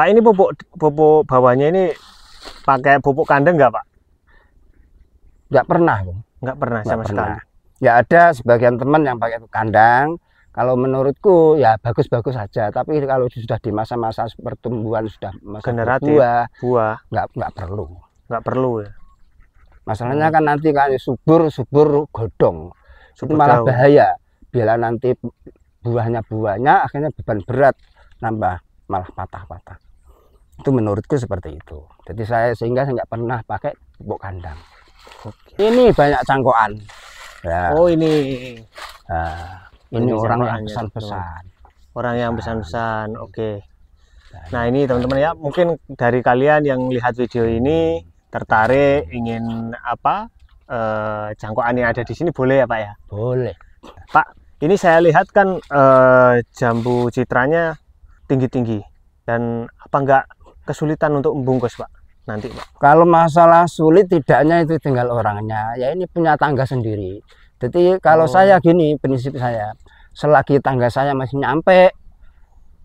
Pak ini pupuk pupuk bawahnya ini pakai pupuk kandang nggak Pak? Nggak pernah. Nggak pernah sama sekali. Ya ada sebagian teman yang pakai kandang. Kalau menurutku ya bagus-bagus saja. Tapi kalau sudah di masa-masa pertumbuhan sudah masa generatif buah, buah nggak nggak perlu. Nggak perlu ya. Masalahnya kan nanti kan subur subur godong. Subur malah jauh. bahaya. Bila nanti buahnya buahnya akhirnya beban berat nambah malah patah-patah itu menurutku seperti itu jadi saya sehingga saya nggak pernah pakai pupuk kandang Oke. ini banyak cangkoan. ya. oh ini uh, ini, ini orang yang pesan-pesan orang yang ya. pesan-pesan oke ya. nah ini teman-teman ya mungkin dari kalian yang lihat video ini tertarik ingin apa eh, jangkauan yang ada di sini boleh ya pak ya boleh pak ini saya lihat kan eh, jambu citranya tinggi-tinggi dan apa enggak kesulitan untuk membungkus Pak nanti Pak? Kalau masalah sulit tidaknya itu tinggal orangnya ya ini punya tangga sendiri jadi kalau oh. saya gini prinsip saya selagi tangga saya masih nyampe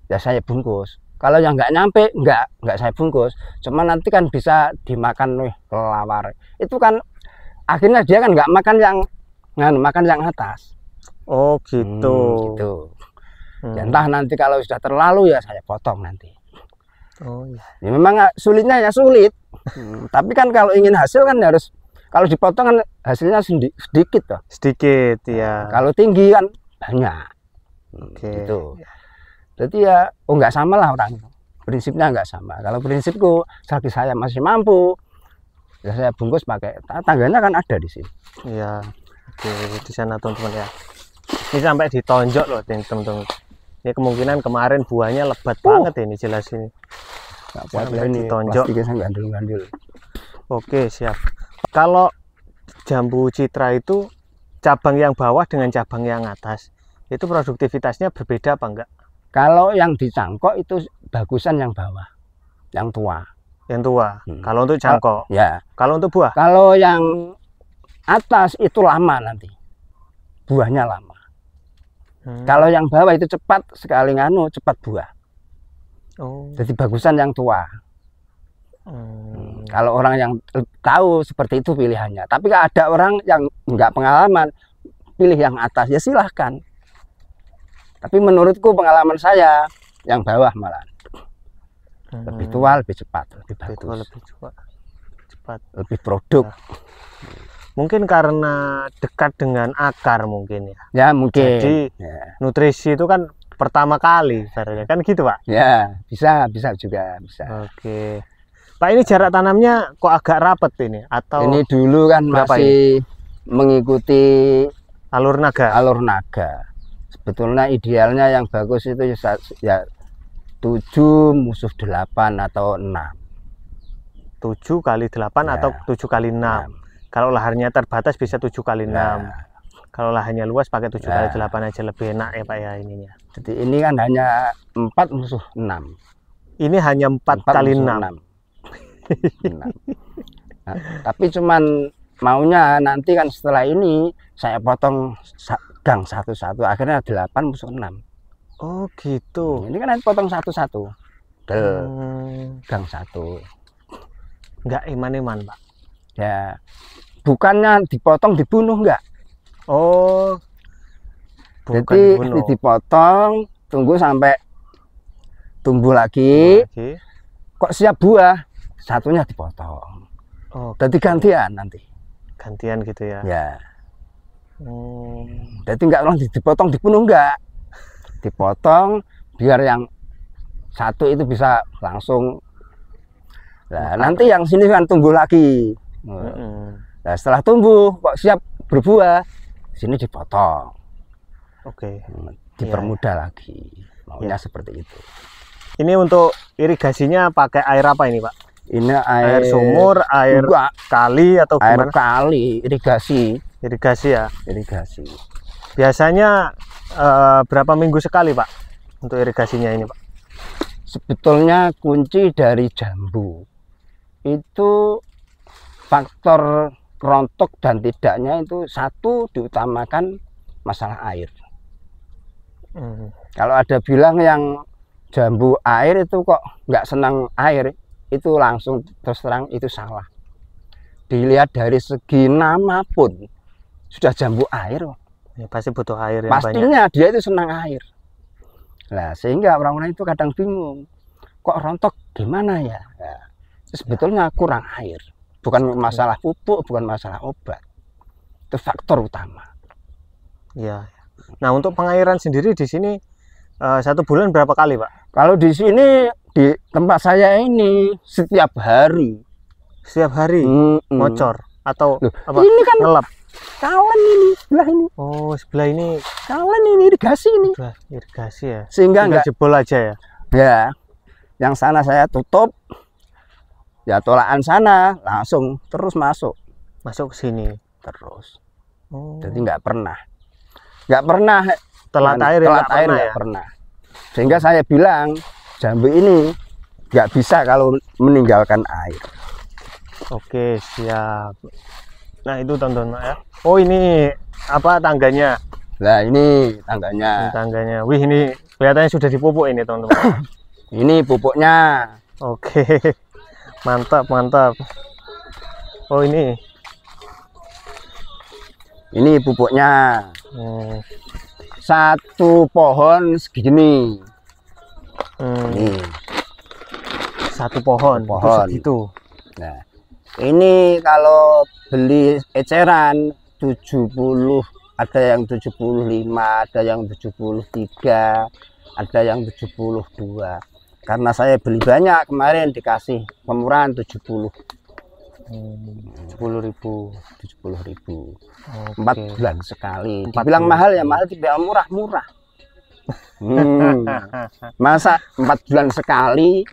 ya saya bungkus kalau yang nggak nyampe nggak nggak saya bungkus cuma nanti kan bisa dimakan nih kelawar itu kan akhirnya dia kan nggak makan yang ngan makan yang atas oh gitu hmm, gitu ya hmm. entah nanti kalau sudah terlalu ya saya potong nanti Oh iya. Ya, memang ah, sulitnya ya sulit. Hmm, tapi kan kalau ingin hasil kan harus kalau dipotong kan hasilnya sedi sedikit toh. Sedikit ya. Nah, iya. kalau tinggi kan banyak. Hmm, Oke. Okay. Gitu. Iya. Jadi ya oh nggak sama lah orang. Prinsipnya nggak sama. Kalau prinsipku selagi saya masih mampu ya saya bungkus pakai tangganya kan ada di sini. Iya. Oke, di sana teman-teman ya. Ini sampai ditonjok loh teman-teman. Ini kemungkinan kemarin buahnya lebat uh. banget ini jelas ini nggak kuat ya ini gandul-gandul oke siap kalau jambu citra itu cabang yang bawah dengan cabang yang atas itu produktivitasnya berbeda apa enggak kalau yang dicangkok itu bagusan yang bawah yang tua yang tua hmm. kalau untuk cangkok ya kalau untuk buah kalau yang atas itu lama nanti buahnya lama hmm. kalau yang bawah itu cepat sekali nganu cepat buah Oh. Jadi bagusan yang tua. Hmm. Kalau orang yang tahu seperti itu pilihannya. Tapi ada orang yang nggak pengalaman, pilih yang atas ya silahkan. Tapi menurutku pengalaman saya yang bawah malah hmm. lebih tua, hmm. lebih cepat, lebih, lebih bagus, tua, lebih tua, cepat, lebih produk. Nah, mungkin karena dekat dengan akar mungkin ya. Ya mungkin. Jadi ya. nutrisi itu kan pertama kali Farida kan gitu pak ya bisa bisa juga bisa oke pak ini jarak tanamnya kok agak rapet ini atau ini dulu kan masih ini? mengikuti alur naga alur naga sebetulnya idealnya yang bagus itu ya, ya tujuh musuh delapan atau enam tujuh kali delapan ya. atau tujuh kali enam kalau laharnya terbatas bisa tujuh kali ya. enam kalau lahannya luas pakai tujuh kali ya. delapan aja lebih enak ya Pak ya ininya. Jadi ini kan hanya empat musuh enam. Ini hanya empat 4 kali enam. 6. Nah, tapi cuman maunya nanti kan setelah ini saya potong gang satu-satu akhirnya delapan musuh enam. Oh gitu. Ini kan nanti potong satu-satu. Del hmm. gang satu. Enggak iman-iman Pak. Ya bukannya dipotong dibunuh enggak Oh. Bukan Jadi bunuh. dipotong, tunggu sampai tumbuh lagi. lagi. Kok siap buah, satunya dipotong. Oh. Jadi gantian nanti. Gantian gitu ya. Ya. Hmm. Jadi nggak langsung dipotong dipenuh nggak. Dipotong biar yang satu itu bisa langsung. Nah, nanti yang sini kan tumbuh lagi. Hmm. Nah, setelah tumbuh kok siap berbuah sini dipotong oke okay. Hmm, iya, dipermudah yeah. lagi maunya yeah. seperti itu ini untuk irigasinya pakai air apa ini pak ini air, air sumur air kali atau gimana? air kali irigasi irigasi ya irigasi biasanya uh, berapa minggu sekali pak untuk irigasinya ini pak sebetulnya kunci dari jambu itu faktor rontok dan tidaknya itu satu diutamakan masalah air. Hmm. Kalau ada bilang yang jambu air itu kok nggak senang air, itu langsung terus terang itu salah. Dilihat dari segi nama pun sudah jambu air. Ya, pasti butuh air yang Pastinya banyak. dia itu senang air. Nah, sehingga orang-orang itu kadang bingung, kok rontok gimana ya? ya sebetulnya ya. kurang air bukan masalah pupuk bukan masalah obat itu faktor utama ya nah untuk pengairan sendiri di sini eh, satu bulan berapa kali pak kalau di sini di tempat saya ini setiap hari setiap hari mm -mm. bocor atau Loh, apa? ini kan ngelap kalen ini sebelah ini oh sebelah ini kalen ini irigasi ini irigasi ya sehingga nggak jebol aja ya ya yang sana saya tutup ya tolakan sana langsung terus masuk masuk ke sini terus oh. jadi nggak pernah nggak pernah telat air ya, telat air nggak pernah, ya? pernah sehingga saya bilang jambi ini nggak bisa kalau meninggalkan air oke siap nah itu tonton ya oh ini apa tangganya nah ini tangganya ini tangganya wih ini kelihatannya sudah dipupuk ini teman-teman ini pupuknya oke mantap mantap oh ini ini pupuknya hmm. satu pohon segini hmm. ini satu pohon, satu pohon. itu nah ini kalau beli eceran 70 ada yang 75 ada yang 73 ada yang 72 karena saya beli banyak kemarin dikasih pemurahan 70 sepuluh ribu tujuh puluh ribu empat okay. bulan sekali Empat 40. mahal ya mahal tidak murah murah hmm. masa empat bulan sekali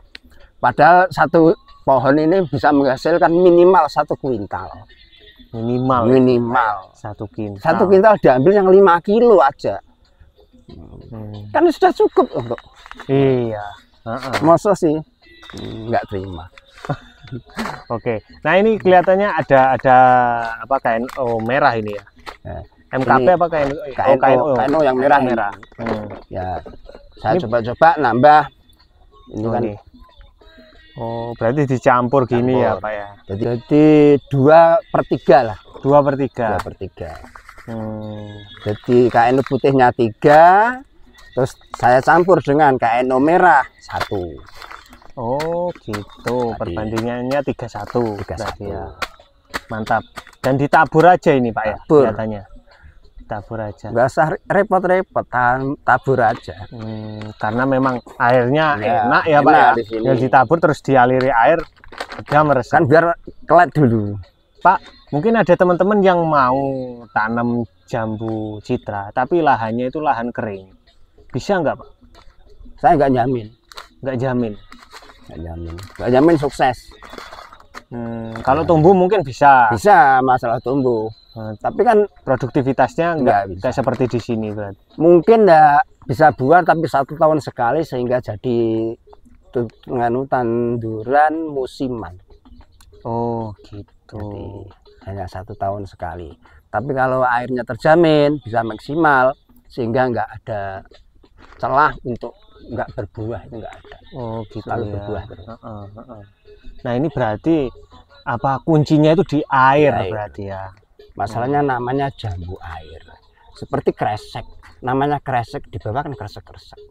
padahal satu pohon ini bisa menghasilkan minimal satu kuintal minimal ya? minimal satu kuintal satu kuintal diambil yang lima kilo aja hmm. kan sudah cukup untuk iya uh -uh. masa sih nggak terima oke okay. nah ini kelihatannya ada ada apa KNO oh, merah ini ya nah, ya. MKP ini apa KNO oh, KNO, oh, KNO, KNO yang merah merah hmm. ya saya coba-coba nambah ini oh, kan Oh, berarti dicampur gini ya, Pak ya. Jadi, jadi dua per tiga lah. dua per tiga. Dua per tiga. Hmm. Jadi KNO putihnya tiga terus saya campur dengan KNO merah satu oh gitu Tadi. perbandingannya tiga satu ya. mantap dan ditabur aja ini Pak ya, tabur. ya katanya tabur aja nggak usah repot-repot tabur aja hmm, karena memang airnya ya, enak ya Pak enak ya di sini. ditabur terus dialiri air dia meresap kan biar kelat dulu Pak mungkin ada teman-teman yang mau tanam jambu citra tapi lahannya itu lahan kering bisa nggak Pak? Saya nggak jamin, nggak jamin, nggak jamin, nggak jamin sukses. Hmm, kalau tumbuh mungkin bisa. Bisa masalah tumbuh. Hmm, tapi kan produktivitasnya nggak nggak seperti di sini berarti. Mungkin nggak bisa buat tapi satu tahun sekali sehingga jadi nganu tanduran musiman. Oh gitu. Jadi, hanya satu tahun sekali. Tapi kalau airnya terjamin bisa maksimal sehingga nggak ada celah untuk nggak berbuah itu nggak ada. Oh gitu Selalu ya. berbuah terus. Uh, uh, uh. Nah ini berarti apa kuncinya itu di air, di air. berarti ya. Masalahnya uh. namanya jambu air. Seperti kresek. Namanya kresek di bawah kan kresek-kresek.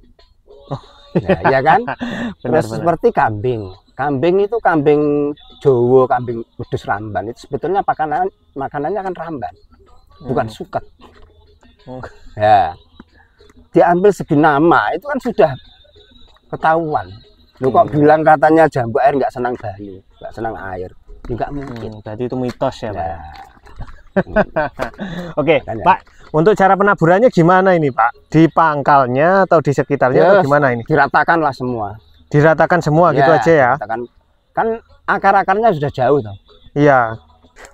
Oh. Nah, ya kan? benar, benar. seperti kambing. Kambing itu kambing Jowo, kambing kudus ramban. Itu sebetulnya makanan makanannya kan ramban. Bukan hmm. suket. Oh. Ya diambil segi nama itu kan sudah ketahuan lu kok hmm. bilang katanya jambu air nggak senang banyu nggak senang air juga hmm, mungkin hmm, berarti itu mitos ya ya. pak nah. oke okay, pak untuk cara penaburannya gimana ini pak di pangkalnya atau di sekitarnya yes, atau gimana ini diratakan lah semua diratakan semua ya, gitu aja ya diratakan. kan akar akarnya sudah jauh tuh iya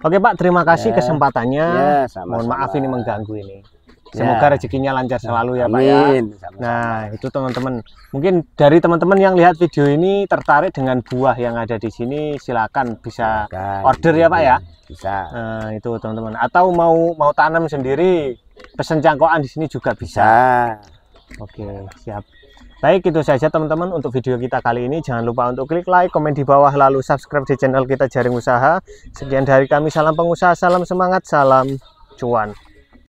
oke pak terima kasih ya. kesempatannya ya, sama -sama. mohon maaf ini mengganggu ini Semoga ya. rezekinya lancar ya, selalu ya Pak ya. Nah itu teman-teman, mungkin dari teman-teman yang lihat video ini tertarik dengan buah yang ada di sini, silakan bisa silakan. order ya Pak ya. Bisa. Nah, itu teman-teman. Atau mau mau tanam sendiri, pesen cangkokan di sini juga bisa. bisa. Oke siap. Baik itu saja teman-teman untuk video kita kali ini jangan lupa untuk klik like, komen di bawah lalu subscribe di channel kita Jaring Usaha. Sekian dari kami salam pengusaha, salam semangat, salam cuan.